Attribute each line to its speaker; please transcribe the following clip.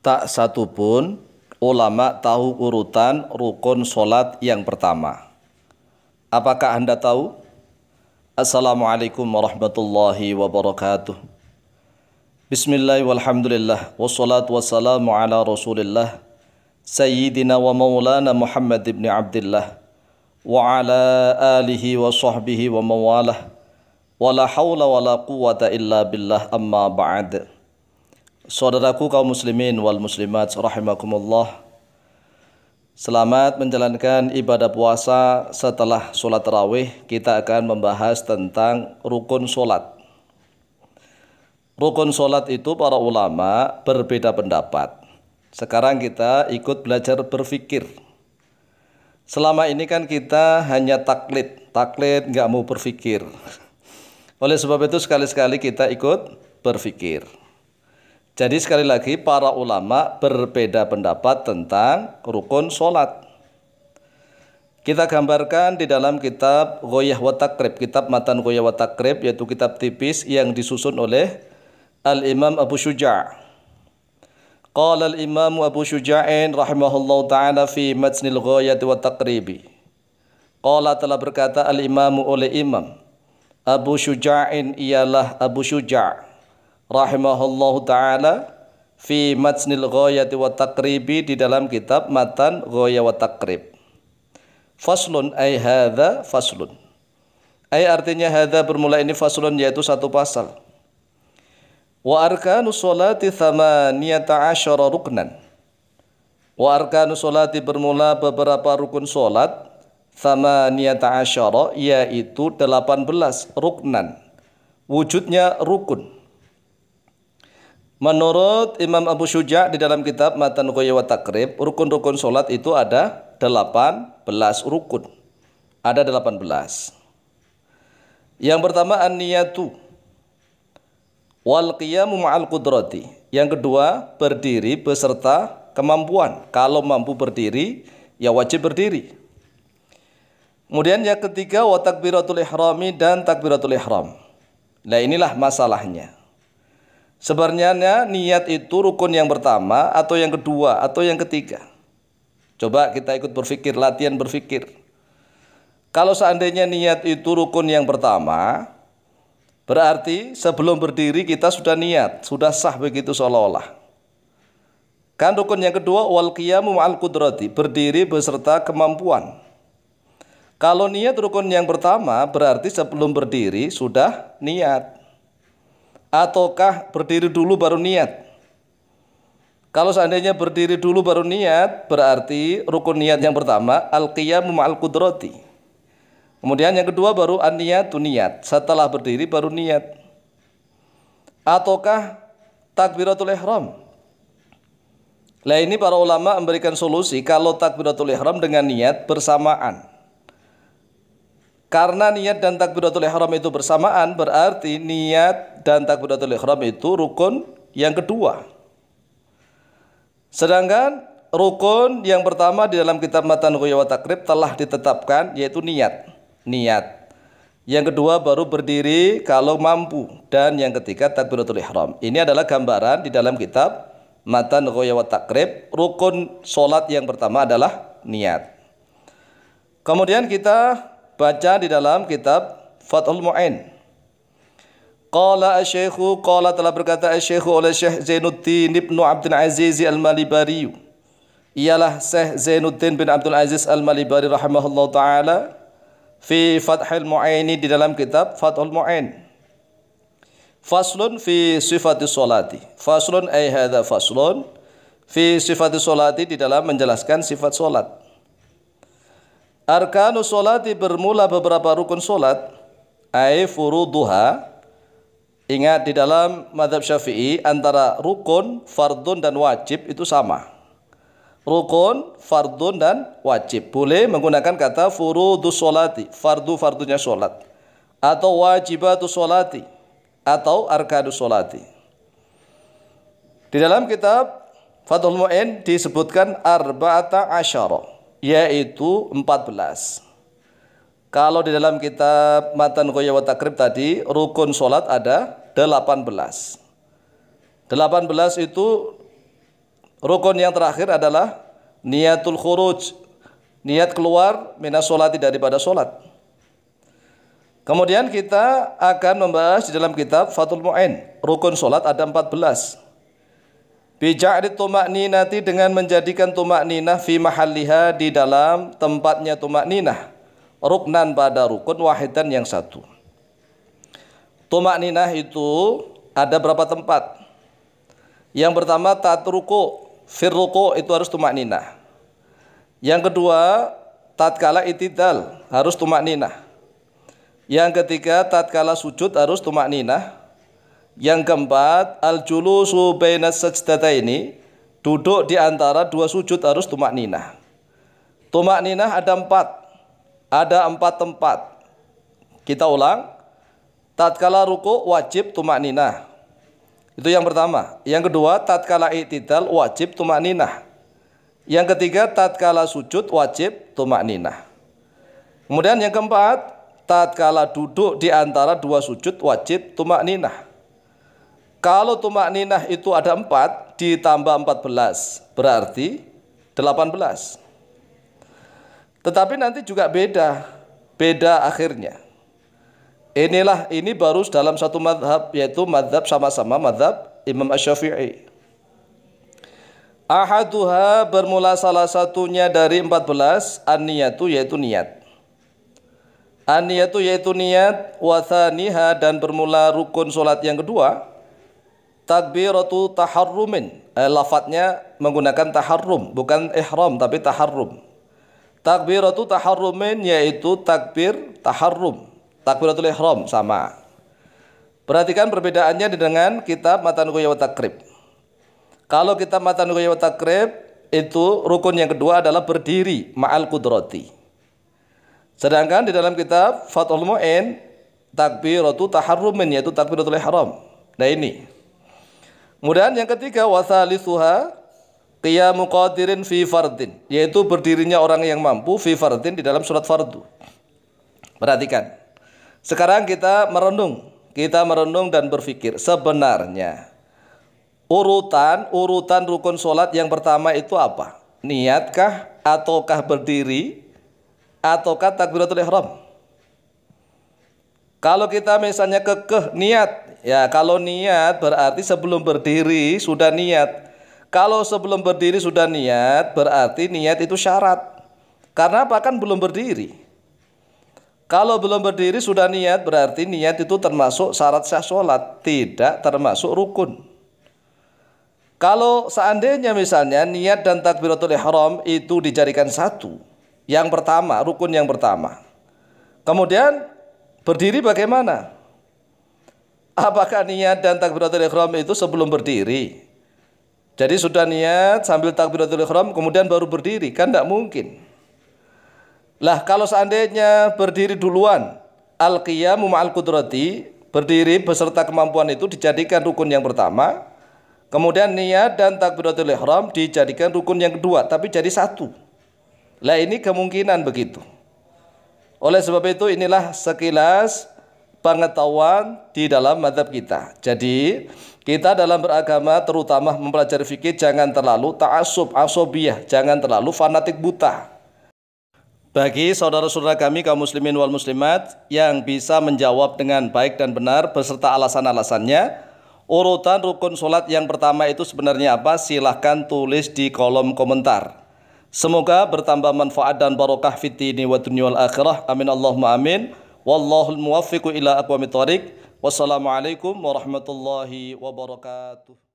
Speaker 1: tak satupun ulama tahu urutan rukun solat yang pertama. Apakah Anda tahu? Assalamualaikum warahmatullahi wabarakatuh. Bismillah walhamdulillah wassalatu wassalamu ala rasulillah Sayyidina wa maulana Muhammad ibn Abdullah wa ala alihi wa sahbihi wa mawalah wa la hawla wa la quwata illa billah amma ba'd. Saudaraku kaum muslimin wal muslimat rahimakumullah. Selamat menjalankan ibadah puasa setelah sholat tarawih. Kita akan membahas tentang rukun sholat. Rukun sholat itu para ulama berbeda pendapat. Sekarang kita ikut belajar berfikir. Selama ini kan kita hanya taklid, taklid nggak mau berfikir. Oleh sebab itu sekali-sekali kita ikut berfikir. Jadi sekali lagi para ulama berbeda pendapat tentang rukun sholat. Kita gambarkan di dalam kitab Goyah wa Takrib, kitab Matan Goyah wa Takrib, yaitu kitab tipis yang disusun oleh Al-Imam Abu Syuja' Qala al-Imam Abu Syuja'in rahimahullahu taala fi matnil ghayati wa taqribi. Qala telah berkata al-Imam oleh Imam Abu Syuja'in ialah Abu Syuja' rahimahullahu taala fi matnil ghayati wa taqribi di dalam kitab matan ghaya wa taqrib. Faslun ay hadza faslun. Ay artinya hadza bermula ini faslun yaitu satu pasal. Wa arkanu sholati thamaniyata asyara ruknan. Wa arkanu sholati bermula beberapa rukun sholat thamaniyata asyara yaitu 18 ruknan. Wujudnya rukun. Menurut Imam Abu Syuja di dalam kitab Matan Ghoya wa Takrib, rukun-rukun solat itu ada 18 rukun. Ada 18. Yang pertama an-niyatu wal qiyamu ma'al qudrati. Yang kedua, berdiri beserta kemampuan. Kalau mampu berdiri, ya wajib berdiri. Kemudian yang ketiga wa takbiratul ihrami dan takbiratul ihram. Nah inilah masalahnya. Sebenarnya niat itu rukun yang pertama atau yang kedua atau yang ketiga. Coba kita ikut berpikir, latihan berpikir. Kalau seandainya niat itu rukun yang pertama, berarti sebelum berdiri kita sudah niat, sudah sah begitu seolah-olah. Kan rukun yang kedua wal qiyamu ma'al kudrati, berdiri beserta kemampuan. Kalau niat rukun yang pertama berarti sebelum berdiri sudah niat ataukah berdiri dulu baru niat? Kalau seandainya berdiri dulu baru niat, berarti rukun niat yang pertama al-qiyamu ma'al qudrati. Kemudian yang kedua baru an-niyatu niat. Setelah berdiri baru niat. Ataukah takbiratul ihram? Lah ini para ulama memberikan solusi kalau takbiratul ihram dengan niat bersamaan. Karena niat dan takbiratul ihram itu bersamaan berarti niat dan takbiratul ihram itu rukun yang kedua. Sedangkan rukun yang pertama di dalam kitab Matan Ghuya wa Takrib telah ditetapkan yaitu niat. Niat. Yang kedua baru berdiri kalau mampu dan yang ketiga takbiratul ihram. Ini adalah gambaran di dalam kitab Matan Ghuya wa Takrib rukun salat yang pertama adalah niat. Kemudian kita Baca di dalam kitab Fathul Mu'in. Qala asyikhu, qala telah berkata asyikhu oleh Syekh Zainuddin ibn Abdul Aziz al-Malibari. Ialah Syekh Zainuddin bin Abdul Aziz al-Malibari rahimahullah ta'ala. Fi Fathul Mu'aini di dalam kitab Fathul Mu'in. Faslun fi sifati solati. Faslun ay hadha faslun fi sifati solati di dalam menjelaskan sifat solat. Arkanu solati bermula beberapa rukun solat Ay furuduha Ingat di dalam madhab syafi'i Antara rukun, fardun dan wajib itu sama Rukun, fardun dan wajib Boleh menggunakan kata furudu solati Fardu-fardunya solat Atau wajibatu solati Atau arkanu solati Di dalam kitab Fathul Mu'in disebutkan Arba'ata asyara yaitu 14. Kalau di dalam kitab Matan Goya wa Takrib tadi, rukun sholat ada 18. 18 itu rukun yang terakhir adalah niatul khuruj, niat keluar minas sholati daripada sholat. Kemudian kita akan membahas di dalam kitab Fatul Mu'in, rukun sholat ada 14. Bija'ri tumak ninati dengan menjadikan tumak ninah fi mahalliha di dalam tempatnya tumak ninah. Ruknan pada rukun wahidan yang satu. Tumak ninah itu ada berapa tempat? Yang pertama ruku. fir ruku itu harus tumak ninah. Yang kedua tatkala itidal harus tumak ninah. Yang ketiga tatkala sujud harus tumak ninah. Yang keempat, al-julusu baina sajdataini, duduk di antara dua sujud harus tumak ninah. Tumak ninah ada empat, ada empat tempat. Kita ulang, tatkala ruku wajib tumak ninah. Itu yang pertama. Yang kedua, tatkala itidal wajib tumak ninah. Yang ketiga, tatkala sujud wajib tumak ninah. Kemudian yang keempat, tatkala duduk di antara dua sujud wajib tumak ninah. Kalau tumak ninah itu ada empat ditambah empat belas berarti delapan belas. Tetapi nanti juga beda, beda akhirnya. Inilah ini baru dalam satu madhab yaitu madhab sama-sama madhab Imam Ash-Syafi'i. Ahaduha bermula salah satunya dari empat an-niyatu yaitu niat. an yaitu niat wathaniha dan bermula rukun solat yang kedua takbiratu taharrumin eh, Lafatnya menggunakan taharrum bukan ihram tapi taharrum takbiratu taharrumin yaitu takbir taharrum takbiratul ihram sama perhatikan perbedaannya dengan kitab matan Kuyawa takrib kalau kitab matan Kuyawa takrib itu rukun yang kedua adalah berdiri ma'al kudrati sedangkan di dalam kitab Fathul Mu'in takbiratu taharrumin yaitu takbiratul ihram nah ini Kemudian yang ketiga wasalisuha qiyamu qadirin fi fardin, yaitu berdirinya orang yang mampu fi fardin di dalam surat fardu. Perhatikan. Sekarang kita merenung, kita merenung dan berpikir sebenarnya urutan urutan rukun solat yang pertama itu apa? Niatkah ataukah berdiri ataukah takbiratul ihram? Kalau kita misalnya kekeh niat, ya kalau niat berarti sebelum berdiri sudah niat. Kalau sebelum berdiri sudah niat, berarti niat itu syarat. Karena apa kan belum berdiri. Kalau belum berdiri sudah niat, berarti niat itu termasuk syarat sah sholat, tidak termasuk rukun. Kalau seandainya misalnya niat dan takbiratul ihram itu dijadikan satu, yang pertama, rukun yang pertama. Kemudian Berdiri bagaimana? Apakah niat dan takbiratul ikhram itu sebelum berdiri? Jadi sudah niat sambil takbiratul ikhram kemudian baru berdiri, kan tidak mungkin. Lah kalau seandainya berdiri duluan, al-qiyamu ma'al kudrati, berdiri beserta kemampuan itu dijadikan rukun yang pertama, kemudian niat dan takbiratul ikhram dijadikan rukun yang kedua, tapi jadi satu. Lah ini kemungkinan begitu. Oleh sebab itu inilah sekilas pengetahuan di dalam madhab kita. Jadi kita dalam beragama terutama mempelajari fikih jangan terlalu ta'asub, asobiyah, jangan terlalu fanatik buta. Bagi saudara-saudara kami kaum muslimin wal muslimat yang bisa menjawab dengan baik dan benar beserta alasan-alasannya, urutan rukun sholat yang pertama itu sebenarnya apa? Silahkan tulis di kolom komentar. Semoga bertambah manfaat dan barokah fitini wa dunia wal akhirah. Amin Allahumma amin. Wallahul muwaffiqu ila aqwamit thariq. Wassalamualaikum warahmatullahi wabarakatuh.